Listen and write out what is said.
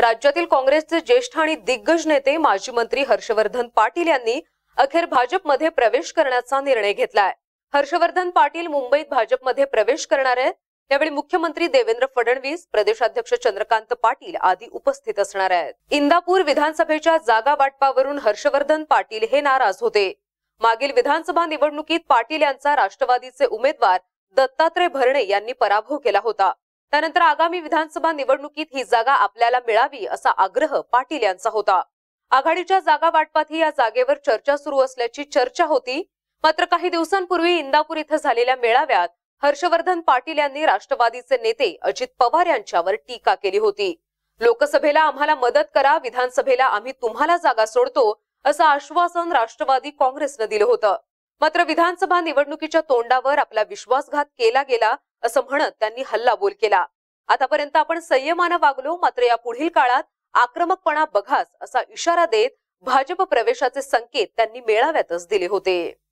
राज्यातील काँग्रेसचे ज्येष्ठ आणि दिग्गज नेते माजी मंत्री हर्षवर्धन पाटील यांनी अखेर भाजपमध्ये प्रवेश करण्याचा निर्णय घेतलाय हर्षवर्धन पाटील मुंबईत भाजपमध्ये प्रवेश करणार आहेत यावेळी मुख्यमंत्री देवेंद्र फडणवीस प्रदेशाध्यक्ष चंद्रकांत पाटील आदी उपस्थित असणार आहेत इंदापूर विधानसभेच्या जागा वाटपावरून हर्षवर्धन पाटील हे नाराज होते मागील विधानसभा निवडणुकीत पाटील यांचा राष्ट्रवादीचे उमेदवार दत्तात्रय भरणे यांनी पराभव केला होता त्यानंतर आगामी विधानसभा निवडणुकीत ही जागा आपल्याला मिळावी असा आग्रह पाटील यांचा होता आघाडीच्या जागा वाटपातही या जागेवर चर्चा सुरू असल्याची चर्चा होती मात्र काही दिवसांपूर्वी इंदापूर इथं झालेल्या मेळाव्यात हर्षवर्धन पाटील यांनी राष्ट्रवादीचे नेते अजित पवार यांच्यावर टीका केली होती लोकसभेला आम्हाला मदत करा विधानसभेला आम्ही तुम्हाला जागा सोडतो असं आश्वासन राष्ट्रवादी काँग्रेसनं दिलं होतं मात्र विधानसभा निवडणुकीच्या तोंडावर आपला विश्वासघात केला गेला असं म्हणत त्यांनी हल्लाबोल केला आतापर्यंत आपण संयमानं वागलो मात्र या पुढील काळात आक्रमकपणा बघास असा इशारा देत भाजप प्रवेशाचे संकेत त्यांनी मेळाव्यातच दिले होते